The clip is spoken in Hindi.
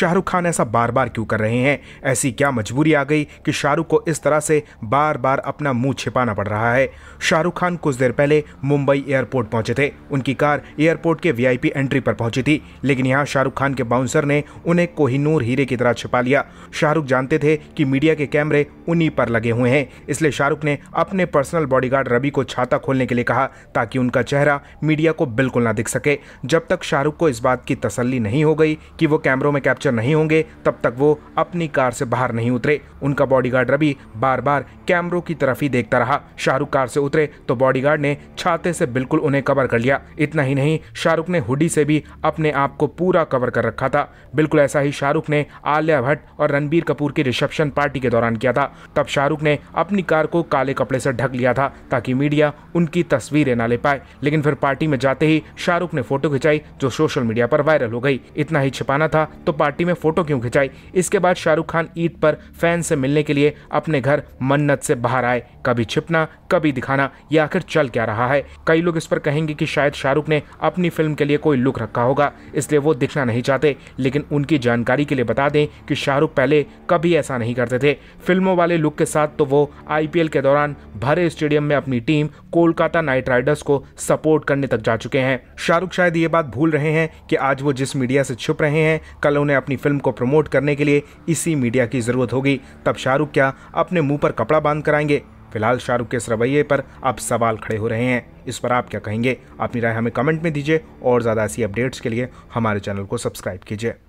शाहरुख खान ऐसा बार बार क्यों कर रहे हैं ऐसी क्या मजबूरी आ गई कि शाहरुख को इस तरह से बार बार अपना मुंह छिपाना पड़ रहा है शाहरुख खान कुछ देर पहले मुंबई एयरपोर्ट पहुंचे थे उनकी कार एयरपोर्ट के वीआईपी एंट्री पर पहुंची थी लेकिन यहाँ शाहरुख खान के बाउंसर ने उन्हें कोहिनूर हीरे की तरह छिपा लिया शाहरुख जानते थे कि मीडिया के कैमरे उन्हीं पर लगे हुए हैं इसलिए शाहरुख ने अपने पर्सनल बॉडीगार्ड रवि को छाता खोलने के लिए कहा ताकि उनका चेहरा मीडिया को बिल्कुल ना दिख सके जब तक शाहरुख को इस बात की तसल्ली नहीं हो गई कि वो कैमरों में कैप्चर फ्रैक्चर नहीं होंगे तब तक वो अपनी कार से बाहर नहीं उतरे उनका बॉडीगार्ड रवि बार बार कैमरों की तरफ ही देखता रहा शाहरुख कार से उतरे तो बॉडीगार्ड ने छाते से बिल्कुल उन्हें कवर कर लिया इतना ही नहीं शाहरुख ने हुडी से भी अपने आप को पूरा कवर कर रखा था बिल्कुल ऐसा ही शाहरुख ने आलिया भट्ट और रणबीर कपूर की रिसेप्शन पार्टी के दौरान किया था तब शाहरुख ने अपनी कार को काले कपड़े से ढक लिया था ताकि मीडिया उनकी तस्वीरें ना ले पाए लेकिन फिर पार्टी में जाते ही शाहरुख ने फोटो खिंचाई जो सोशल मीडिया पर वायरल हो गई इतना ही छिपाना था तो पार्टी पार्टी में फ़ोटो क्यों खिंचाई इसके बाद शाहरुख खान ईद पर फैन से मिलने के लिए अपने घर मन्नत से बाहर आए कभी छिपना कभी दिखाना ये आखिर चल क्या रहा है कई लोग इस पर कहेंगे कि शायद शाहरुख ने अपनी फिल्म के लिए कोई लुक रखा होगा इसलिए वो दिखना नहीं चाहते लेकिन उनकी जानकारी के लिए बता दें कि शाहरुख पहले कभी ऐसा नहीं करते थे फिल्मों वाले लुक के साथ तो वो आईपीएल के दौरान भरे स्टेडियम में अपनी टीम कोलकाता नाइट राइडर्स को सपोर्ट करने तक जा चुके हैं शाहरुख शायद ये बात भूल रहे हैं कि आज वो जिस मीडिया से छुप रहे हैं कल उन्हें अपने अपनी फिल्म को प्रमोट करने के लिए इसी मीडिया की ज़रूरत होगी तब शाहरुख क्या अपने मुंह पर कपड़ा बांध कराएंगे फिलहाल शाहरुख के इस रवैये पर अब सवाल खड़े हो रहे हैं इस पर आप क्या कहेंगे अपनी राय हमें कमेंट में दीजिए और ज़्यादा ऐसी अपडेट्स के लिए हमारे चैनल को सब्सक्राइब कीजिए